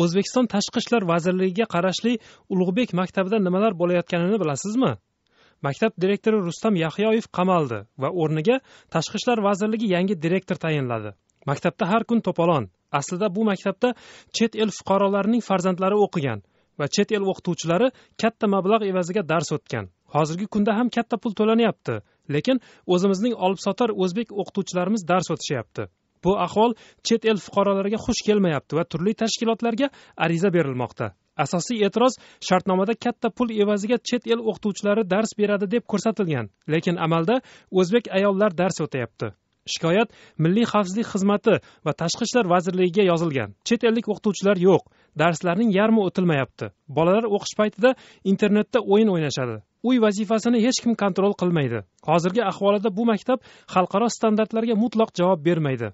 o'zbekiston tashqi ishlar vazirligiga qarashli ulug'bek maktabida nimalar bo'layotganini bilasizmi maktab direktori rustam yahyoyev qamaldi va o'rniga tashqi ishlar vazirligi yangi direktor tayinladi maktabda har kun to'polon aslida bu maktabda chet el fuqarolarining farzandlari o'qigan va chet el o'qituvchilari katta mablag' evaziga dars o'tgan hozirgi kunda ham katta pul to'lanyapti lekin o'zimizning olibsotar o'zbek o'qituvchilarimiz dars o'tishyapti bu ahvol chet el fuqarolariga xush kelmayapti va turli tashkilotlarga ariza berilmoqda asosiy e'tiroz shartnomada katta pul evaziga chet el o'qituvchilari dars beradi deb ko'rsatilgan lekin amalda o'zbek ayollar dars o'tayapti shikoyat milliy xavfsizlik xizmati va tashqi ishlar vazirligiga yozilgan chet ellik o'qituvchilar yo'q darslarning yarmi o'tilmayapti bolalar o'qish paytida internetda o'yin o'ynashadi uy vazifasini hech kim kontrol qilmaydi hozirgi ahvolida bu maktab xalqaro standartlarga mutlaq javob bermaydi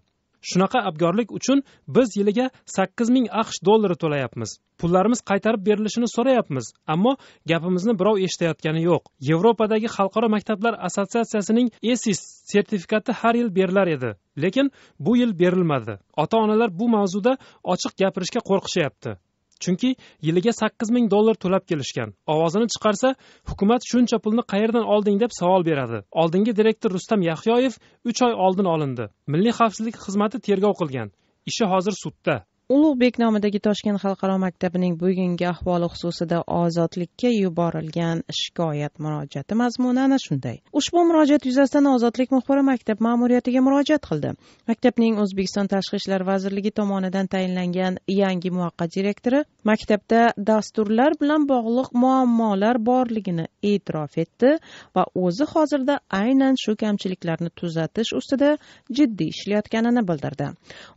shunaqa abgorlik uchun biz yiliga sakkiz ming aqsh dollari to'layapmiz pullarimiz qaytarib berilishini so'rayapmiz ammo gapimizni birov eshitayotgani yo'q yevropadagi xalqaro maktablar assotsiatsiyasining esis sertifikati har yil berilar edi lekin bu yil berilmadi ota onalar bu mavzuda ochiq gapirishga qo'rqishyapti chunki yiliga sakkiz ming dollar to'lab kelishgan ovozini chiqarsa hukumat shuncha pulni qayerdan olding deb savol beradi oldingi direktor rustam yaxyoyev uch oy oldin olindi milliy xavfsizlik xizmati tergov qilgan ishi hozir sudda ulug'bek nomidagi toshkent xalqaro maktabining bugungi ahvoli xususida ozodlikka yuborilgan shikoyat murojaati mazmuni ana shunday ushbu murojaat yuzasidan ozodlik muxbiri maktab ma'muriyatiga murojaat qildi maktabning o'zbekiston tashqi ishlar vazirligi tomonidan tayinlangan yangi muvaqqat direktori maktabda dasturlar bilan bog'liq muammolar borligini e'tirof etdi va o'zi hozirda aynan shu kamchiliklarni tuzatish ustida jiddiy ishlayotganini bildirdi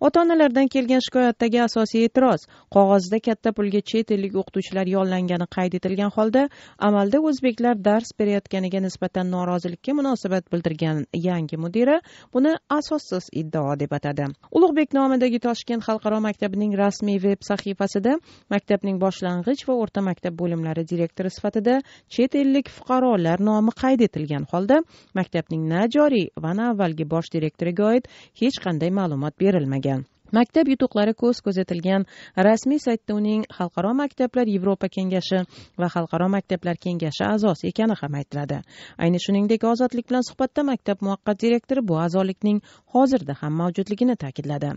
ota onalardan kelgan shikoyatdagi asosiy e'tiroz qog'ozda katta pulga chet ellik o'qituvchilar yollangani qayd etilgan holda amalda o'zbeklar dars berayotganiga nisbatan norozilikka munosabat bildirgan yangi mudira buni asossiz iddao deb atadi ulug'bek nomidagi toshkent xalqaro maktabining rasmiy veb sahifasida maktabning boshlang'ich va o'rta maktab bo'limlari direktori sifatida chet ellik fuqarolar nomi qayd etilgan holda maktabning na joriy va na avvalgi bosh direktoriga oid hech qanday ma'lumot berilmagan maktab yutuqlari ko'z ko'rsatilgan rasmiy saytda uning xalqaro maktablar yevropa kengashi va xalqaro maktablar kengashi a'zosi ekani ham aytiladi ayni shuningdek ozodlik bilan suhbatda maktab muvaqqat direktori bu a'zolikning hozirda ham mavjudligini ta'kidladi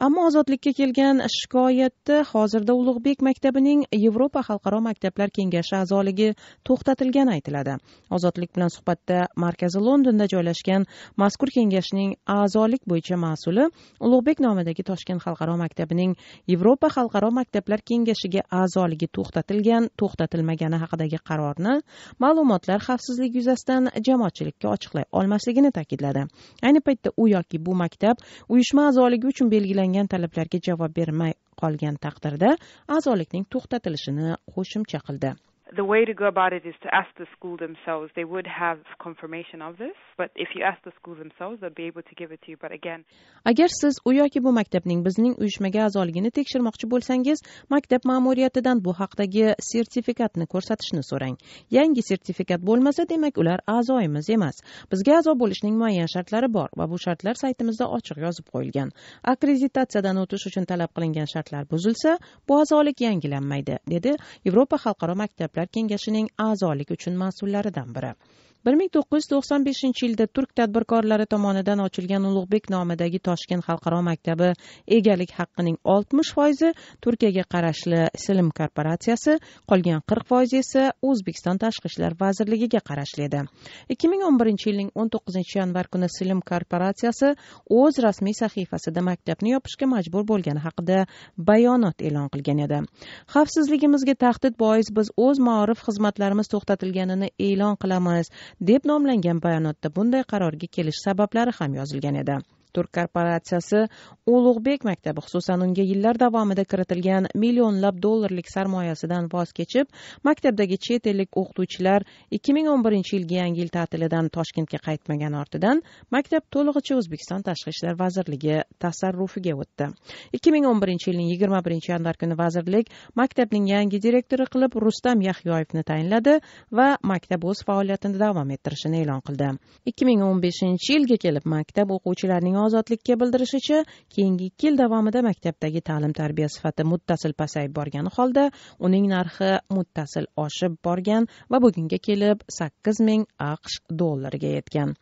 ammo ozodlikka kelgan shikoyatda hozirda ulug'bek maktabining yevropa xalqaro maktablar kengashi a'zoligi to'xtatilgani aytiladi ozodlik bilan suhbatda markazi londonda joylashgan mazkur kengashning a'zolik bo'yicha mas'uli ulug'bek nomidagi toshkent xalqaro maktabining yevropa xalqaro maktablar kengashiga a'zoligi to'xtatilgan to'xtatilmagani haqidagi qarorni ma'lumotlar xavfsizligi yuzasidan jamoatchilikka ochiqlay olmasligini ta'kidladi ayni paytda u yoki bu maktab uyushma a'zoligi uchun belgilangan belgilangan talablarga javob bermay qolgan taqdirda a'zolikning to'xtatilishini qo'shimcha qildi the way to go about it is to ask the school themselves. They would have confirmation of this, but if you ask the school themselves, they'll be able to give it to you. But again, agar siz u yoki bu maktabning bizning uyushmaga a'zoligini tekshirmoqchi bo'lsangiz, maktab ma'muriyatidan bu haqdagi sertifikatni ko'rsatishni so'rang. Yangi sertifikat bo'lmasa, demak ular a'zoyimiz emas. Bizga a'zo bo'lishning muayyan shartlari bor va bu shartlar saytimizda ochiq yozib qo'yilgan. Akkreditatsiyadan o'tish uchun talab qilingan shartlar buzilsa, bu a'zolik yangilanmaydi, dedi Yevropa xalqaro maktablar yoshlar kengashining a'zolik uchun mas'ullaridan biri bir ming to'qqiz yuz to'qson beshinchi yilda turk tadbirkorlari tomonidan ochilgan ulug'bek nomidagi toshkent xalqaro maktabi egalik haqqining oltmish foizi turkiyaga qarashli slim korporatsiyasi qolgan qirq foizi esa o'zbekiston tashqi ishlar vazirligiga qarashli edi ikki ming o'n birinchi yilning o'n to'qqizinchi yanvar kuni slim korporatsiyasi o'z rasmiy sahifasida maktabni yopishga majbur bo'lgani haqida bayonot e'lon qilgan edi xavfsizligimizga tahdid bois biz o'z maorif xizmatlarimiz to'xtatilganini e'lon qilamiz deb nomlangan bayonotda bunday qarorga kelish sabablari ham yozilgan edi infrastruktur korporatsiyasi ulug'bek maktabi xususan unga yillar davomida kiritilgan millionlab dollarlik sarmoyasidan voz kechib maktabdagi chet ellik o'qituvchilar ikki ming o'n birinchi yilgi yangi yil ta'tilidan toshkentga qaytmagani ortidan maktab to'lig'icha o'zbekiston tashqi ishlar vazirligi tasarrufiga o'tdi ikki ming o'n birinchi yilning yigirma birinchi yanvar kuni vazirlik maktabning yangi direktori qilib rustam yahyoyevni tayinladi va maktab o'z faoliyatini davom ettirishini e'lon qildi ikki ming o'n beshinchi yilga kelib maktab o'quvchilarining ozodlikka bildirishicha keyingi ikki yil davomida maktabdagi ta'lim tarbiya sifati muttasil pasayib borgani holda uning narxi muttasil oshib borgan va bugunga kelib sakkiz ming aqsh dollariga yetgan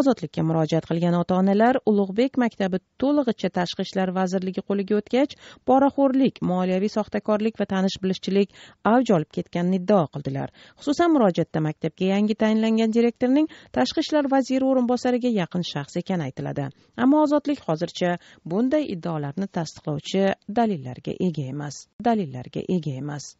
ozodlikka murojaat qilgan ota onalar ulug'bek maktabi to'lig'icha tashqi ishlar vazirligi qo'liga o'tgach poraxo'rlik moliyaviy soxtakorlik va tanish bilishchilik avj olib ketganini iddao qildilar xususan murojaatda maktabga yangi tayinlangan direktorning tashqi ishlar vaziri o'rinbosariga yaqin shaxs ekani aytiladi ammo ozodlik hozircha bunday iddaolarni tasdiqlovchi dalillarga ega emas dalillarga ega emas